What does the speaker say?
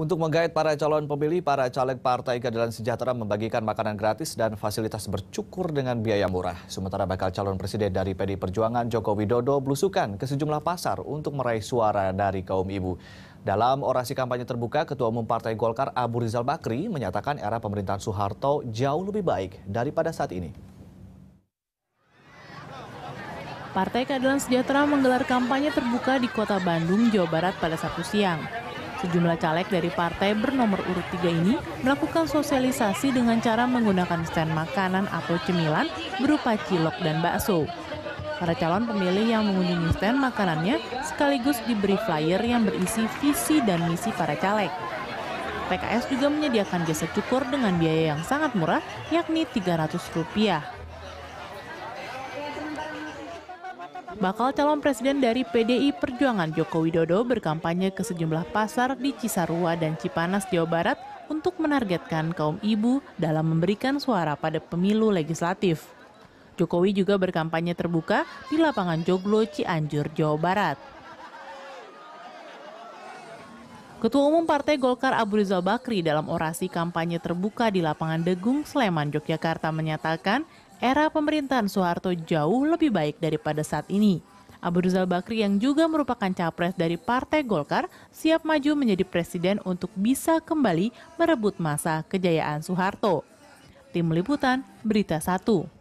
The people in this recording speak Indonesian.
Untuk menggait para calon pemilih, para caleg Partai Keadilan Sejahtera membagikan makanan gratis dan fasilitas bercukur dengan biaya murah. Sementara bakal calon presiden dari PD Perjuangan Joko Widodo belusukan ke sejumlah pasar untuk meraih suara dari kaum ibu. Dalam orasi kampanye terbuka, Ketua Umum Partai Golkar Abu Rizal Bakri menyatakan era pemerintahan Soeharto jauh lebih baik daripada saat ini. Partai Keadilan Sejahtera menggelar kampanye terbuka di kota Bandung, Jawa Barat pada Sabtu siang. Sejumlah caleg dari partai bernomor urut tiga ini melakukan sosialisasi dengan cara menggunakan stand makanan atau cemilan berupa cilok dan bakso. Para calon pemilih yang mengunjungi stand makanannya sekaligus diberi flyer yang berisi visi dan misi para caleg. PKS juga menyediakan jasa cukur dengan biaya yang sangat murah, yakni Rp300. bakal calon presiden dari PDI Perjuangan Joko Widodo berkampanye ke sejumlah pasar di Cisarua dan Cipanas, Jawa Barat untuk menargetkan kaum ibu dalam memberikan suara pada pemilu legislatif. Jokowi juga berkampanye terbuka di lapangan Joglo Cianjur, Jawa Barat. Ketua Umum Partai Golkar Abu Rizal Bakri dalam orasi kampanye terbuka di lapangan Degung, Sleman, Yogyakarta menyatakan era pemerintahan Soeharto jauh lebih baik daripada saat ini. Abu Rizal Bakri yang juga merupakan capres dari Partai Golkar siap maju menjadi presiden untuk bisa kembali merebut masa kejayaan Soeharto. Tim Liputan, Berita Satu.